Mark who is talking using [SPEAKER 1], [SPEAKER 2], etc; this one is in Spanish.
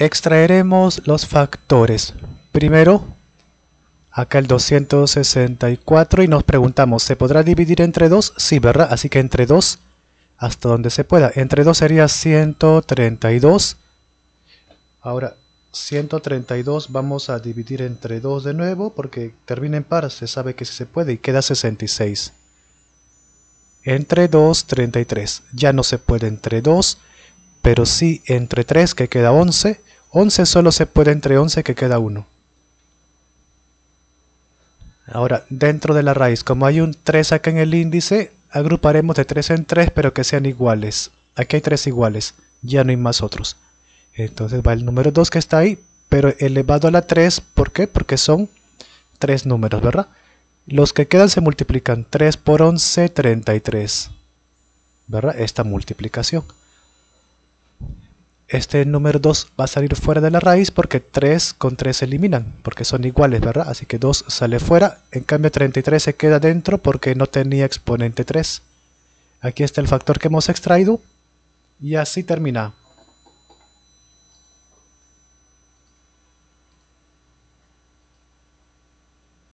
[SPEAKER 1] Extraeremos los factores. Primero, acá el 264 y nos preguntamos, ¿se podrá dividir entre 2? Sí, ¿verdad? Así que entre 2 hasta donde se pueda. Entre 2 sería 132. Ahora, 132 vamos a dividir entre 2 de nuevo porque termina en par, se sabe que sí se puede y queda 66. Entre 2, 33. Ya no se puede entre 2, pero si entre 3 que queda 11, 11 solo se puede entre 11 que queda 1. Ahora, dentro de la raíz, como hay un 3 acá en el índice, agruparemos de 3 en 3, pero que sean iguales. Aquí hay 3 iguales, ya no hay más otros. Entonces va el número 2 que está ahí, pero elevado a la 3, ¿por qué? Porque son 3 números, ¿verdad? Los que quedan se multiplican 3 por 11, 33. ¿Verdad? Esta multiplicación este número 2 va a salir fuera de la raíz porque 3 con 3 se eliminan, porque son iguales, ¿verdad? Así que 2 sale fuera, en cambio 33 se queda dentro porque no tenía exponente 3. Aquí está el factor que hemos extraído y así termina.